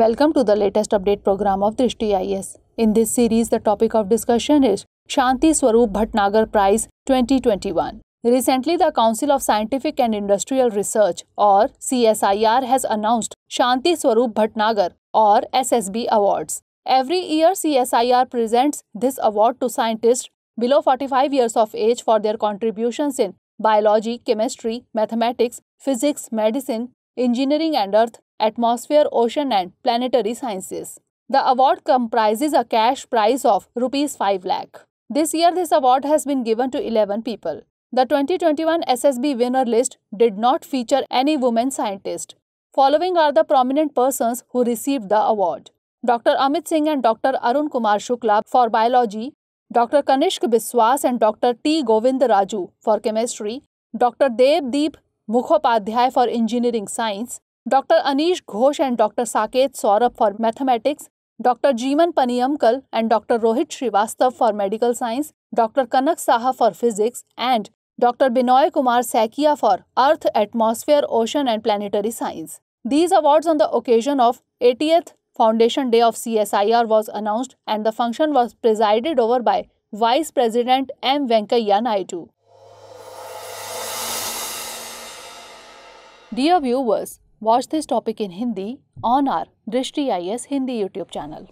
Welcome to the latest update program of Drishti IS. In this series, the topic of discussion is Shanti Swaroop Bhatnagar Prize 2021. Recently, the Council of Scientific and Industrial Research or CSIR has announced Shanti Swaroop Bhatnagar or SSB Awards. Every year, CSIR presents this award to scientists below 45 years of age for their contributions in biology, chemistry, mathematics, physics, medicine, Engineering and Earth, Atmosphere, Ocean and Planetary Sciences. The award comprises a cash prize of rupees 5 lakh. This year this award has been given to 11 people. The 2021 SSB winner list did not feature any women scientist. Following are the prominent persons who received the award. Dr. Amit Singh and Dr. Arun Kumar Shukla for biology, Dr. Kanishk Biswas and Dr. T. Govind Raju for chemistry, Dr. Dev Deep Mukhopadhyay for Engineering Science, Dr. Anish Ghosh and Dr. Saket Saurabh for Mathematics, Dr. Jeevan Paniyamkal and Dr. Rohit Srivastav for Medical Science, Dr. Kanak Saha for Physics, and Dr. Binoy Kumar Sakya for Earth, Atmosphere, Ocean and Planetary Science. These awards on the occasion of 80th Foundation Day of CSIR was announced and the function was presided over by Vice President M. Venkaiah Naidu. Dear viewers, watch this topic in Hindi on our Drishti IS Hindi YouTube channel.